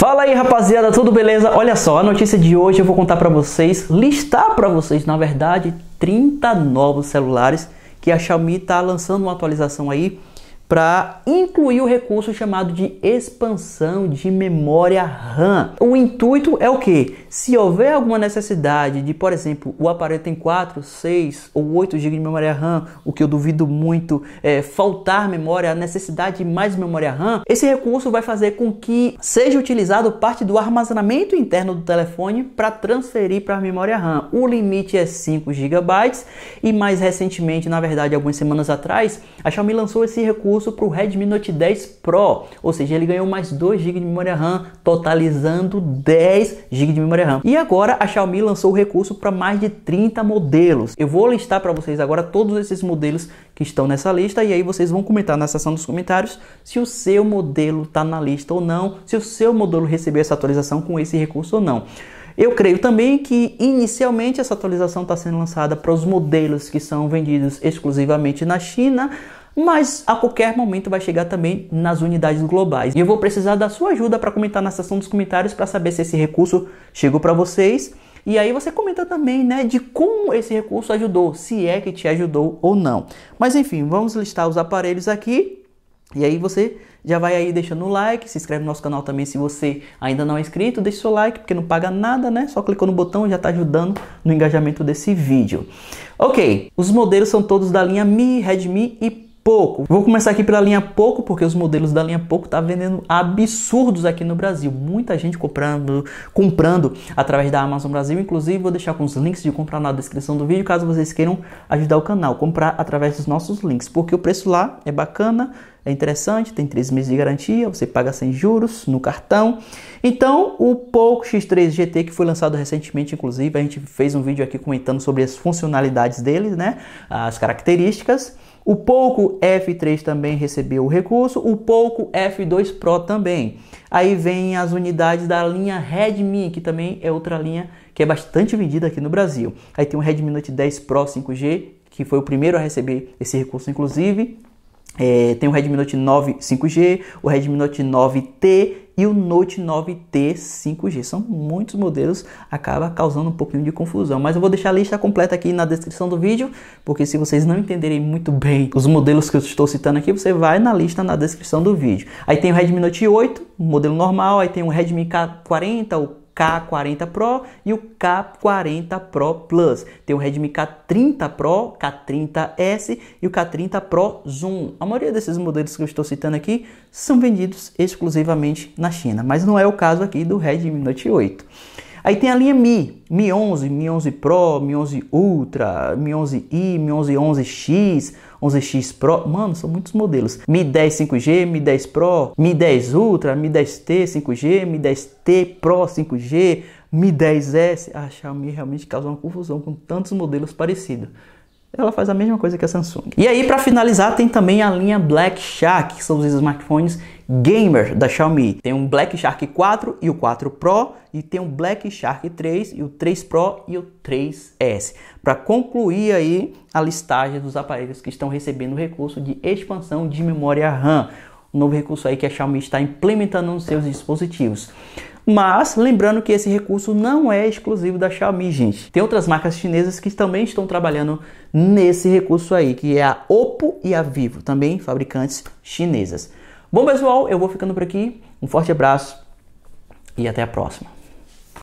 Fala aí, rapaziada, tudo beleza? Olha só, a notícia de hoje eu vou contar para vocês, listar para vocês, na verdade, 30 novos celulares que a Xiaomi está lançando uma atualização aí para incluir o recurso chamado de expansão de memória RAM. O intuito é o que? Se houver alguma necessidade de, por exemplo, o aparelho tem 4, 6 ou 8 GB de memória RAM, o que eu duvido muito, é, faltar memória, necessidade de mais memória RAM, esse recurso vai fazer com que seja utilizado parte do armazenamento interno do telefone para transferir para a memória RAM. O limite é 5 GB e mais recentemente, na verdade, algumas semanas atrás, a Xiaomi lançou esse recurso recurso para o Redmi Note 10 Pro, ou seja, ele ganhou mais 2 GB de memória RAM, totalizando 10 GB de memória RAM. E agora a Xiaomi lançou o recurso para mais de 30 modelos. Eu vou listar para vocês agora todos esses modelos que estão nessa lista e aí vocês vão comentar na seção dos comentários se o seu modelo está na lista ou não, se o seu modelo recebeu essa atualização com esse recurso ou não. Eu creio também que inicialmente essa atualização está sendo lançada para os modelos que são vendidos exclusivamente na China, mas a qualquer momento vai chegar também nas unidades globais. E eu vou precisar da sua ajuda para comentar na seção dos comentários para saber se esse recurso chegou para vocês. E aí você comenta também, né, de como esse recurso ajudou, se é que te ajudou ou não. Mas enfim, vamos listar os aparelhos aqui. E aí você já vai aí deixando o like, se inscreve no nosso canal também se você ainda não é inscrito, deixa seu like, porque não paga nada, né? Só clicou no botão já está ajudando no engajamento desse vídeo. Ok, os modelos são todos da linha Mi, Redmi e Poco. Vou começar aqui pela linha Poco, porque os modelos da linha Poco tá vendendo absurdos aqui no Brasil. Muita gente comprando, comprando através da Amazon Brasil. Inclusive, vou deixar alguns links de comprar na descrição do vídeo, caso vocês queiram ajudar o canal, comprar através dos nossos links, porque o preço lá é bacana, é interessante, tem três meses de garantia, você paga sem juros no cartão. Então, o Poco X3 GT que foi lançado recentemente, inclusive, a gente fez um vídeo aqui comentando sobre as funcionalidades dele, né? As características. O Poco F3 também recebeu o recurso, o Poco F2 Pro também. Aí vem as unidades da linha Redmi, que também é outra linha que é bastante vendida aqui no Brasil. Aí tem o Redmi Note 10 Pro 5G, que foi o primeiro a receber esse recurso, inclusive. É, tem o Redmi Note 9 5G, o Redmi Note 9T e o Note 9T 5G. São muitos modelos, acaba causando um pouquinho de confusão. Mas eu vou deixar a lista completa aqui na descrição do vídeo, porque se vocês não entenderem muito bem os modelos que eu estou citando aqui, você vai na lista na descrição do vídeo. Aí tem o Redmi Note 8, modelo normal, aí tem o Redmi K40, o K40 Pro e o K40 Pro Plus. Tem o Redmi K30 Pro, K30S e o K30 Pro Zoom. A maioria desses modelos que eu estou citando aqui são vendidos exclusivamente na China, mas não é o caso aqui do Redmi Note 8. Aí tem a linha Mi, Mi 11, Mi 11 Pro, Mi 11 Ultra, Mi 11i, Mi 11 11X, 11X Pro. Mano, são muitos modelos. Mi 10 5G, Mi 10 Pro, Mi 10 Ultra, Mi 10T 5G, Mi 10T Pro 5G, Mi 10S. A ah, Xiaomi realmente causa uma confusão com tantos modelos parecidos ela faz a mesma coisa que a Samsung. E aí, para finalizar, tem também a linha Black Shark, que são os smartphones gamer da Xiaomi. Tem um Black Shark 4 e o 4 Pro, e tem um Black Shark 3 e o 3 Pro e o 3S. Para concluir aí a listagem dos aparelhos que estão recebendo o recurso de expansão de memória RAM, um novo recurso aí que a Xiaomi está implementando nos seus dispositivos. Mas lembrando que esse recurso não é exclusivo da Xiaomi, gente. Tem outras marcas chinesas que também estão trabalhando nesse recurso aí, que é a Oppo e a Vivo, também fabricantes chinesas. Bom, pessoal, eu vou ficando por aqui. Um forte abraço e até a próxima.